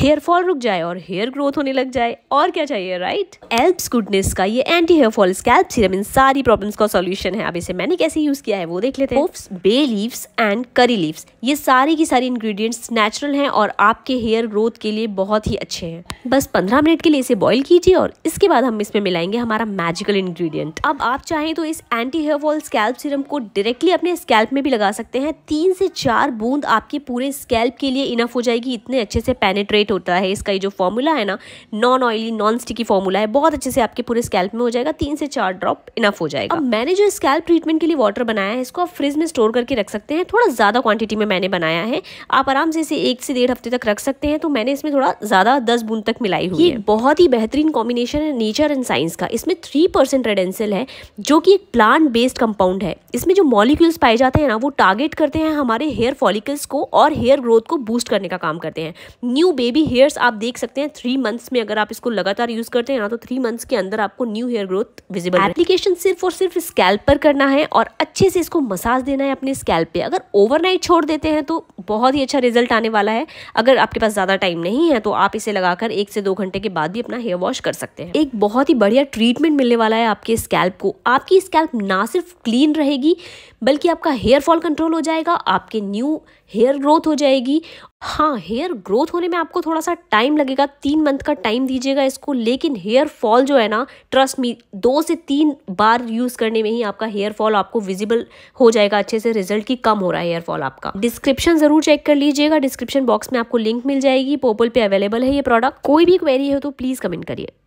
hair fall रुक जाए और हेयर ग्रोथ होने लग जाए और क्या चाहिए राइट एल्प्स गुडनेस का ये anti hair fall scalp serum इन सारी प्रॉब्लम्स का सॉल्यूशन है अब इसे मैंने कैसे यूज किया है वो देख लेते हैं bay leaves and curry leaves ये सारी की सारी इंग्रेडिएंट्स नेचुरल हैं और आपके हेयर ग्रोथ के लिए बहुत ही अच्छे हैं बस पंद्रह मिनट के लिए इसे बॉइल कीजिए और इसके बाद हम इसमें मिलाएंगे हमारा मैजिकल इन्ग्रीडियंट अब आप चाहें तो इस anti hair fall scalp serum को डायरेक्टली अपने स्कैल्प में भी लगा सकते हैं तीन से चार बूंद आपके पूरे स्कैल्प के लिए इनफ हो जाएगी इतने अच्छे से पेनेट्रेट वाइट होता है इसका ये जो फॉर्मूला है ना non oily non sticky formula है बहुत अच्छे से आपके पूरे स्कैल्प में हो जाएगा तीन से चार ड्रॉप इनफ हो जाएगा अब मैंने जो स्कैल्प ट्रीटमेंट के लिए वाटर बनाया है इसको आप फ्रिज में स्टोर करके रख सकते हैं थोड़ा ज़्यादा क्वांटिटी में मैंने बनाया है आप आराम से इसे एक से डेढ़ हफ्ते तक रख सकते हैं तो मैंने इसमें थोड़ा ज़्यादा दस बूंद तक मिलाई हुई है बहुत ही बेहतरीन कॉम्बिनेशन है नेचर एंड साइंस का इसमें थ्री परसेंट रेडेंसिल है जो कि एक प्लांट बेस्ड कंपाउंड है इसमें जो मॉलिक्यूल्स पाए जाते हैं ना वो टारगेट करते हैं हमारे हेयर फॉलिकल्स को और हेयर ग्रोथ को बूस्ट करने का काम करते हैं न्यू बेबी बेबी हेयर्स आप देख सकते हैं थ्री मंथ्स में अगर आप इसको लगातार यूज करते हैं ना तो थ्री मंथ्स के अंदर आपको new hair growth visible application सिर्फ और सिर्फ स्कैल्प पर करना है और अच्छे से इसको मसाज देना है अपने स्कैल्प पे अगर ओवरनाइट छोड़ देते हैं तो बहुत ही अच्छा रिजल्ट आने वाला है अगर आपके पास ज़्यादा टाइम नहीं है तो आप इसे लगाकर एक से दो घंटे के बाद भी अपना हेयर वॉश कर सकते हैं एक बहुत ही बढ़िया ट्रीटमेंट मिलने वाला है आपके स्कैल्प को आपकी स्कैल्प ना सिर्फ क्लीन रहेगी बल्कि आपका हेयर फॉल कंट्रोल हो जाएगा आपके न्यू हेयर ग्रोथ हो जाएगी हाँ हेयर ग्रोथ होने में आपको थोड़ा सा टाइम लगेगा तीन मंथ का टाइम दीजिएगा इसको लेकिन हेयर फॉल जो है ना ट्रस्ट मी दो से तीन बार यूज़ करने में ही आपका हेयर फॉल आपको विजिबल हो जाएगा अच्छे से रिजल्ट की कम हो रहा है हेयर फॉल आपका डिस्क्रिप्शन ज़रूर जरूर चेक कर लीजिएगा डिस्क्रिप्शन बॉक्स में आपको लिंक मिल जाएगी पोपल पे अवेलेबल है ये प्रोडक्ट कोई भी क्वेरी हो तो प्लीज़ कमेंट करिए